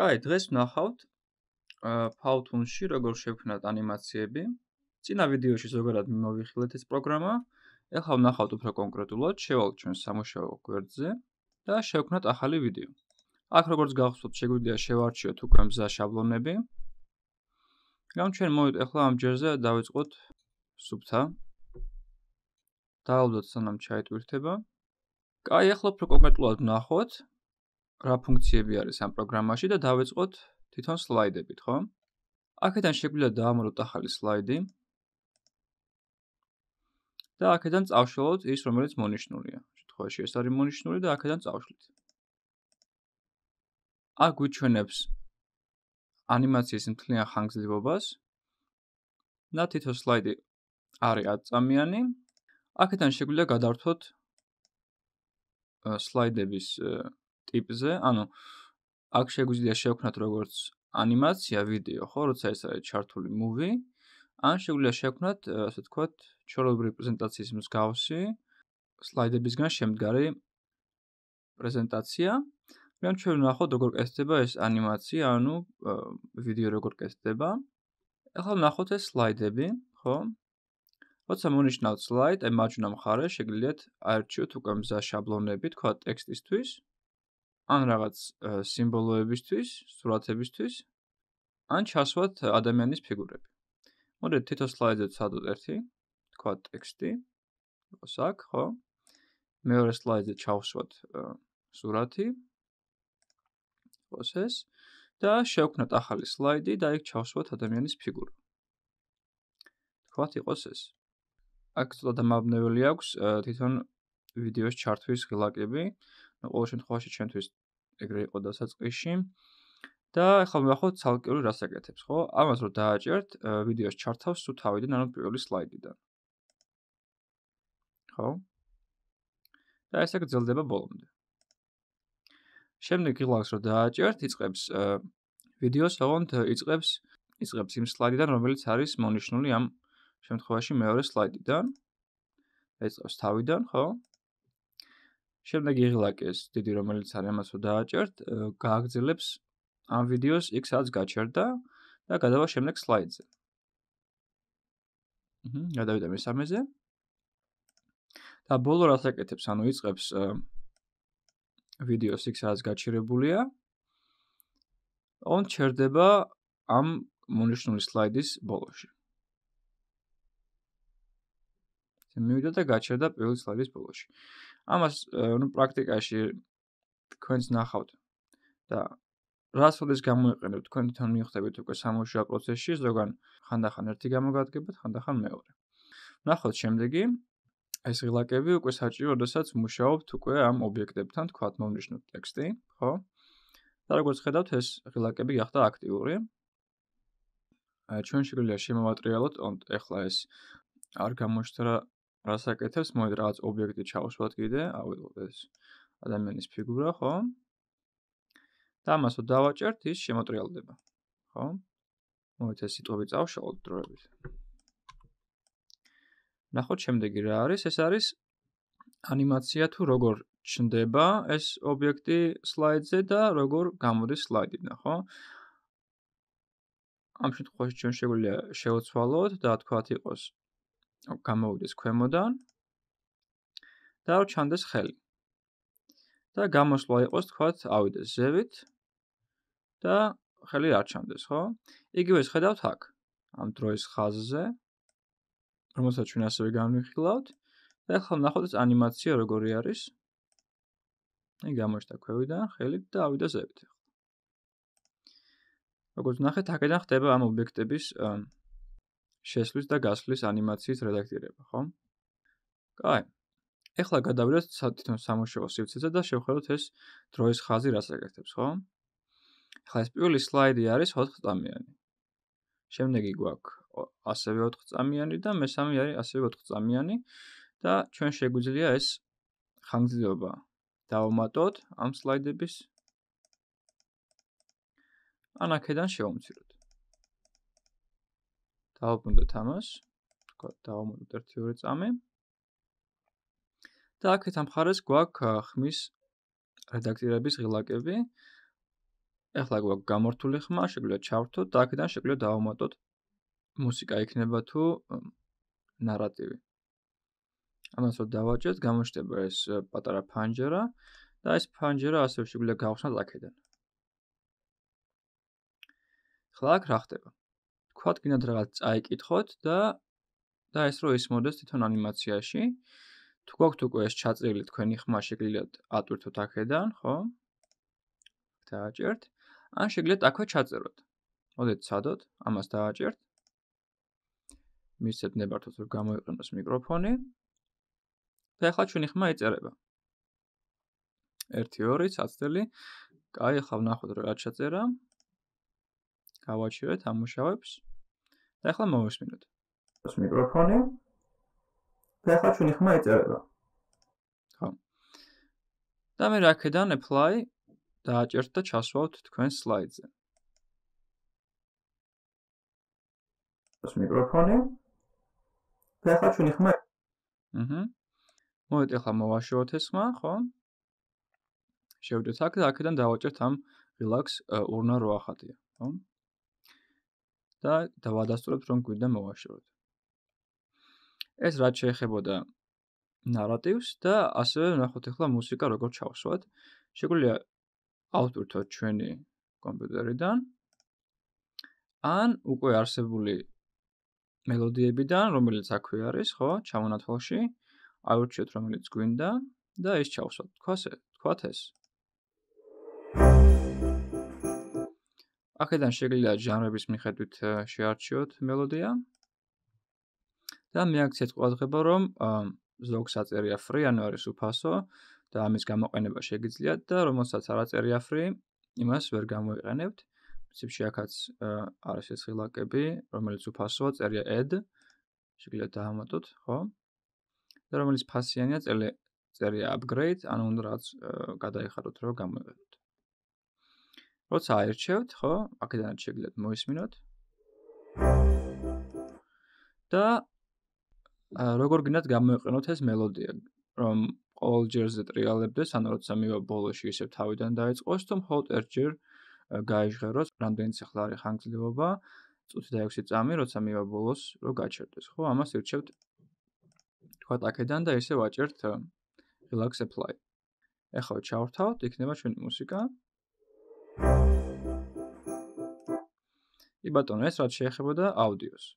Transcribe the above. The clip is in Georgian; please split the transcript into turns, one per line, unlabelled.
კაი, დღეს ვნახავთ Powtoon-ში როგორ შექმნათ ანიმაციები. წინა ვიდეოში ზოგადად მიმოვიხილეთ ეს პროგრამა. ახლა ვნახავთ უფრო კონკრეტულად, შევალთ ჩვენ სამუშაო გვერდზე და შევქნათ ახალი ვიდეო. აქ როგორც გახსოვთ, შეგვიძლია შევარჩიოთ უკვე მზა შაბლონები. რომ ჩვენ მოვიდეთ ახლა ამ ჯერზე და დავიწყოთ სუბთა. დაავლოთ სანამ ჩაიტვირთება. კაი, ახლა უფრო კონკრეტულად ვნახოთ, რა ფუნქციები არის ამ პროგრამაში და დავეწყოთ თვითონ სლაიდებით, ხო? აქედან შეგვიძლია დავამოროთ ახალი სლაიდი. და აქედან წავშალოთ ის, რომელიც მონიშნულია. შემთხვევაში ეს არის მონიშნული და აქედან წავშლით. აქ გვიჩვენებს ანიმაციის მთლიან ხანგრძლივობას. და თვითონ სლაიდი არის ადამიანი. აქედან შეგვიძლია გადავრთოთ სლაიდების ტიპზე, ანუ აქ შეგვიძლია შევქნათ როგორც анимация ვიდეო, ხო, როცა ეს არის ჩართული მუვი, ან შეგვიძლია შევქნათ, ასე თქვათ, ჩოლობრივი პრეზენტაციის მსგავსი სლაიდებისგან შემდგარი პრეზენტაცია. მე ჩვენ ვნახოთ როგორ კეთდება ეს анимация, ანუ ვიდეო როგორ კეთდება. ახლა ნახოთ ეს სლაიდები, ხო? როცა მონიშნავთ სლაიდ, აი მარჯვენა მხარეს შეგიძლიათ აერჩიოთ უკვე მზა შაბლონები, თქვა ტექსტისთვის. ან რაღაც სიმბოლოებისთვის, სურათებისთვის, ან ჩასვათ ადამიანის ფიგურები. მოდეთ თითო სლაიდზე ცადოთ ერთი, თქვა ტექსტი. როგორც აქ, ხო? მეორე სლაიდზე ჩავსვათ სურათი. როგორც ეს და შევქნათ ახალი სლაიდი და იქ ჩავსვათ ადამიანის ფიგურა. თქვა იყოს ეს. აქ ცოტა დამავნებელი აქვს თვითონ ვიდეოს ჩართვის ღილაკები. ნუ ყოველ შემთხვევაში ჩვენთვის ეგრე იყო დასაწყისში. და ახლა ვნახოთ ცალკეული რასაკეთებს, ხო? ამას რომ დააჭერთ, ვიდეოს ჩართავს თუ თავიდან ანუ პირველი სლაიდიდან. ხო? და ესე გრძელდება ბოლომდე. შემდეგ იღლავს რომ დააჭერთ, იწყებს ვიდეოს, აღონთ იწყებს იწყებს იმ სლაიდიდან, რომელიც არის მონიშნული ამ შემთხვევაში მეორე სლაიდიდან. ეწყოს თავიდან, ხო? შემდეგ იღლაკეს დიდი რომელიც არ ამასო დააჭერთ გააგზელებს ამ ვიდეოს იქ სადაც გაჭერდა და გადავა შემდეგ სლაიდზე აჰა გადავიდა მესამეზე და ბოლო რას აკეთებს ანუ იწყებს ვიდეოს იქ სადაც გაჭირებულია on ჩერდება ამ მონიშნული სლაიდის ბოლოში მე მივიდა და გაჩერდა პირველ სლაიდის ბოლოში. ამას ნუ პრაქტიკაში თქვენს ნახავთ და რასodes გამოიყენებთ თქვენ თვითონ მიხვდებით უკვე სამუშაო პროცესში ზოგან ხანდახან ერთი გამოგადგებათ ხანდახან მეორე ნახოთ შემდეგი ეს ღილაკები უკვე საჭირო როდესაც მუშაობთ უკვე ამ ობიექტებთან თქვათ მომნიშნოთ ტექსტი ხო და როგორც ხედავთ ეს ღილაკები გახდა აქტიური ჩვენ შეგვიძლია შემოვატრიალოთ ეხლა ეს არ გამოშთრა რას აკეთებს მოიდ რააც ობიექტი ჩავშვათ კიდე ავიღოთ ეს ადამიანის ფიგურა ხო და ამასო დავაჭერთ ის შემოტრიალდება ხო მოიდ ეს სიტყვები წავშალოთ დროებით ნახოთ შემდეგი რა არის ეს არის ანიმაცია თუ როგორ ჩნდება ეს ობიექტი სლაიდზე და როგორ გამოდის სლაიდიდან ხო ამ შემთხვევაში ჩვენ შეგვიძლია შევცვალოთ და თქვათ იყოს გამოვიდეს ქვემოდან და ჩანდეს ხელი. და გამოსვლა იყოს, თქვათ, ავიდეს ზევით და ხელი არ ჩანდეს, ხო? იგივე შეხედავთ აქ, ამ დროის ხაზზე, რომელსაც ჩვენ ასევე განვიხილავთ და ახლა ნახოთ ეს ანიმაცია როგორი არის. აი გამოჩნდა ქვევიდან ხელი და ავიდა ზევით. როგორც ნახეთ, აქედან ხდება ამ ობიექტების შესვლის და გასვლის ანიმაციის რედაქტირება, ხო? კაი. ეხლა გადავიდეთ თვითონ სამუშაო სივრცეზე და შევხედოთ ეს დროის ხაზი რას აკეთებს, ხო? ეხლა ეს პირველი სლაიდი არის 4 წამიანი. შემდეგი გვაქვს ასევე 4 წამიანი და მესამე არის ასევე 4 წამიანი და ჩვენ შეგვიძლია ეს ხანგრძლივობა დავუმატოთ ამ სლაიდების ან აქედან შევამციროთ. დავაბრუნდეთ ამას. თქვა დავამატოთ ერთი ორი წამი. და აქეთ ამ ხარეს გვაქვს ხმის რედაქტირების ღილაკები. ახლა გვაქვს გამართული ხმა, შეგვიძლია ჩავრთოთ და აქედან შეგვიძლია დავამატოთ მუსიკა იქნება თუ ნარატივი. ამას რო დავაჭერთ, გამოჩნდება ეს პატარა ფანჯერა და ეს ფანჯერა ასე შეგვიძლია გავხსნათ აქედან. ხლა რა ხდება? ვქვათ, კიდევ რაღაც წაიკითხოთ და და ეს რო ისმოდეს თვითონ ანიმაციაში. თუ გაქვთ უკვე ეს ჩაწერილი თქვენი ხმა შეგიძლიათ ატვირთოთ აქედან, ხო? დააჭერთ. ან შეგიძლიათ აქვე ჩაწეროთ. მოდეთ სადოთ, ამას დააჭერთ. მისცეთ ნებართვას რომ გამოიყენოს მიკროფონი. და ახლა ჩვენი ხმა ეწერება. 1-2 საწელი. კაი, ახლა ნახოთ რა ჩაწერა. გავაჩერეთ, ამუშავებს. 1 2 3 და ახლა მოვისმინოთ ეს მიკროფონი და ახლა ჩვენი ხმა ეწერება ხო და მე რაკედან apply დააჭერთ და ჩასვავთ თქვენ სლაიდზე ეს მიკროფონი და ახლა ჩვენი ხმა აჰა მოიტე ახლა მოვაშოთ ეს ხმა ხო შევდეთ აქ და აქედან დავაჭერთ ამ relax urna roakhatia ხო და დავადასტურებთ რომ გვიდან მოვაშოროთ. ეს რაც შეეხებოდა ნარატივს და ასევე ნახოთ ახლა მუსიკა როგორ ჩავსვათ. შეგვიძლია ავტორთო ჩვენი კომპიუტერიდან ან უკვე არსებული მელოდიებიდან, რომელიც აქვე არის, ხო, ჩამონათვალში, აუჩიოთ რომელიც გვინდა და ის ჩავსვათ. თქვა ეს, თქვა ეს. აქედან შეგვიძლია ჟანრების მიხედვით э, შეარჩიოთ მელოდია. და მე აქცენტ ყვაძღება რომ ზოგ საწერია ფრი ანუ არის უფასო და ამის გამოყენება შეგიძლია და რომელსაც არ აწერია ფრი იმას ვერ გამოიყენებთ. პრინციპში აქაც არის ეს ღილაკები, რომელიც უფასოა, წერია add. შეგიძლია დაამატოთ, ხო? და რომელიც ფასიანია, წერია upgrade, ანუ უნდა რაც გადაიხადოთ, რომ გამოიყენოთ. როცა აერჩევთ, ხო? აქედან შეგიძლიათ მოისმინოთ. და როგორ გინდათ გამოიყენოთ ეს მელოდია, რომ ყოველ ჯერზე ტრიალებდეს, ანუ როცა მივა ბოლოში ისევ თავიდან დაიწყოს, თუ მხოლოდ ერთჯერ გაიჟღეროს, რამდენიც ახლა არის ხანგრძლივობა, წუთი და 6 წამი, როცა მივა ბოლოს, რომ გაჩერდეს, ხო? ამას ირჩევთ თქვათ აქედან და ისევ აჭერთ relax apply. ეხლა ჩავრთავთ, იქნება ჩვენი მუსიკა. ი ბატონო ეს რაც შეეხება და აუდიოს.